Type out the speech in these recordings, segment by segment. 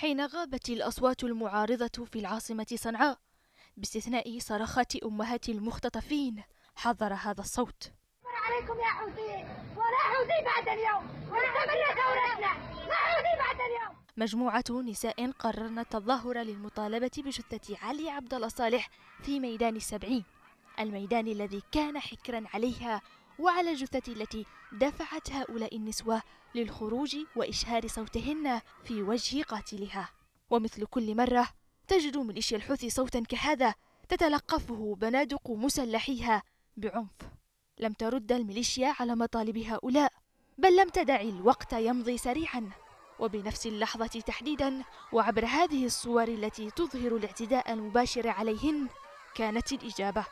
حين غابت الأصوات المعارضة في العاصمة صنعاء باستثناء صرخات أمهات المختطفين حضر هذا الصوت عليكم يا ولا حوثي بعد اليوم حوثي بعد اليوم مجموعة نساء قررن التظاهر للمطالبة بجثة علي عبد الله صالح في ميدان السبعين الميدان الذي كان حكرا عليها وعلى الجثة التي دفعت هؤلاء النسوة للخروج وإشهار صوتهن في وجه قاتلها ومثل كل مرة تجد ميليشيا الحوثي صوتا كهذا تتلقفه بنادق مسلحيها بعنف لم ترد الميليشيا على مطالب هؤلاء بل لم تدع الوقت يمضي سريعا وبنفس اللحظة تحديدا وعبر هذه الصور التي تظهر الاعتداء المباشر عليهن كانت الإجابة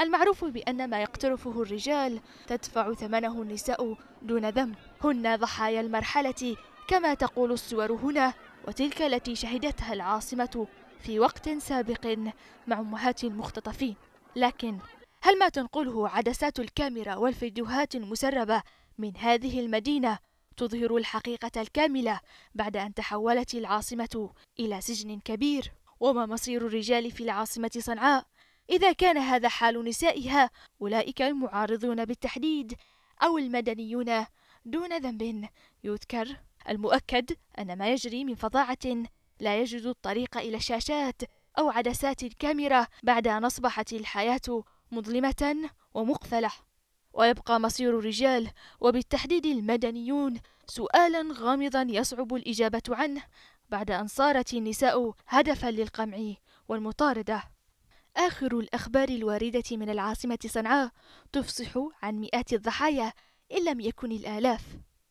المعروف بأن ما يقترفه الرجال تدفع ثمنه النساء دون ذنب هن ضحايا المرحلة كما تقول الصور هنا وتلك التي شهدتها العاصمة في وقت سابق مع أمهات المختطفين لكن هل ما تنقله عدسات الكاميرا والفيديوهات المسربة من هذه المدينة تظهر الحقيقة الكاملة بعد أن تحولت العاصمة إلى سجن كبير وما مصير الرجال في العاصمة صنعاء إذا كان هذا حال نسائها أولئك المعارضون بالتحديد أو المدنيون دون ذنب يذكر المؤكد أن ما يجري من فظاعة لا يجد الطريق إلى الشاشات أو عدسات الكاميرا بعد أن أصبحت الحياة مظلمة ومقفلة ويبقى مصير الرجال وبالتحديد المدنيون سؤالا غامضا يصعب الإجابة عنه بعد أن صارت النساء هدفا للقمع والمطاردة آخر الأخبار الواردة من العاصمة صنعاء تفصح عن مئات الضحايا إن لم يكن الآلاف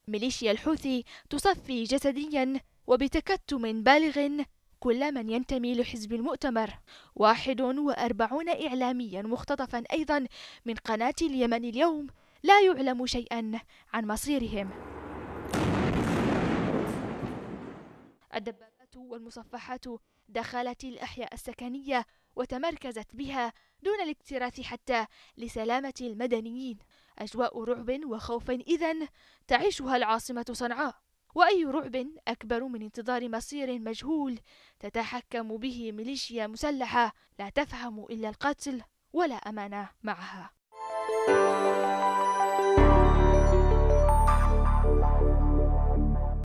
ميليشيا الحوثي تصفي جسديا وبتكتم بالغ كل من ينتمي لحزب المؤتمر واحد وأربعون إعلاميا مختطفا أيضا من قناة اليمن اليوم لا يعلم شيئا عن مصيرهم الدبابات والمصفحات دخلت الأحياء السكنية وتمركزت بها دون الاكتراث حتى لسلامة المدنيين أجواء رعب وخوف إذا تعيشها العاصمة صنعاء وأي رعب أكبر من انتظار مصير مجهول تتحكم به ميليشيا مسلحة لا تفهم إلا القتل ولا أمانة معها